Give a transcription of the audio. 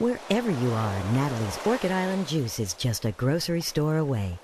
Wherever you are, Natalie's Orchid Island Juice is just a grocery store away.